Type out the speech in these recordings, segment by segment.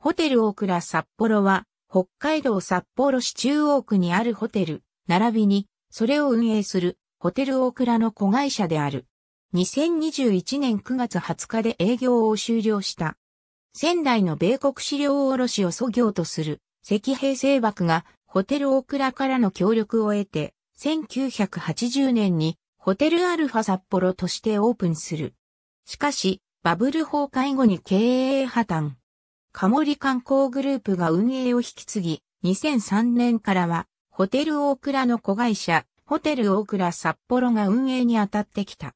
ホテルオークラ札幌は、北海道札幌市中央区にあるホテル、並びに、それを運営する、ホテルオークラの子会社である。2021年9月20日で営業を終了した。仙台の米国資料卸を祖業とする、赤平製枠が、ホテルオークラからの協力を得て、1980年に、ホテルアルファ札幌としてオープンする。しかし、バブル崩壊後に経営破綻。カモリ観光グループが運営を引き継ぎ、2003年からは、ホテルオークラの子会社、ホテルオークラ札幌が運営に当たってきた。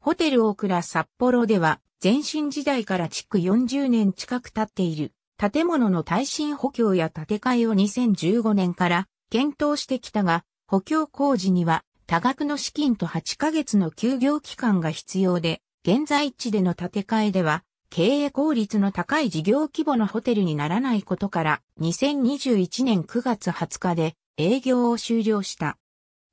ホテルオークラ札幌では、前身時代から築40年近く経っている、建物の耐震補強や建て替えを2015年から検討してきたが、補強工事には多額の資金と8ヶ月の休業期間が必要で、現在地での建て替えでは経営効率の高い事業規模のホテルにならないことから2021年9月20日で営業を終了した。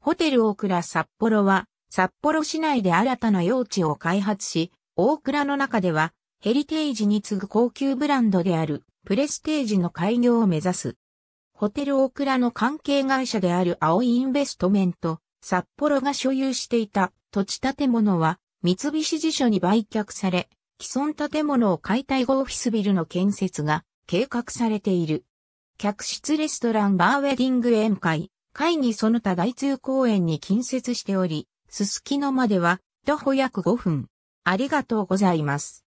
ホテル大倉札幌は札幌市内で新たな用地を開発し、大倉の中ではヘリテージに次ぐ高級ブランドであるプレステージの開業を目指す。ホテル大倉の関係会社である青いインベストメント、札幌が所有していた土地建物は三菱地所に売却され、既存建物を解体後オフィスビルの建設が計画されている。客室レストランバーウェディング宴会、会議その他大通公園に近接しており、すすきのまでは徒歩約5分。ありがとうございます。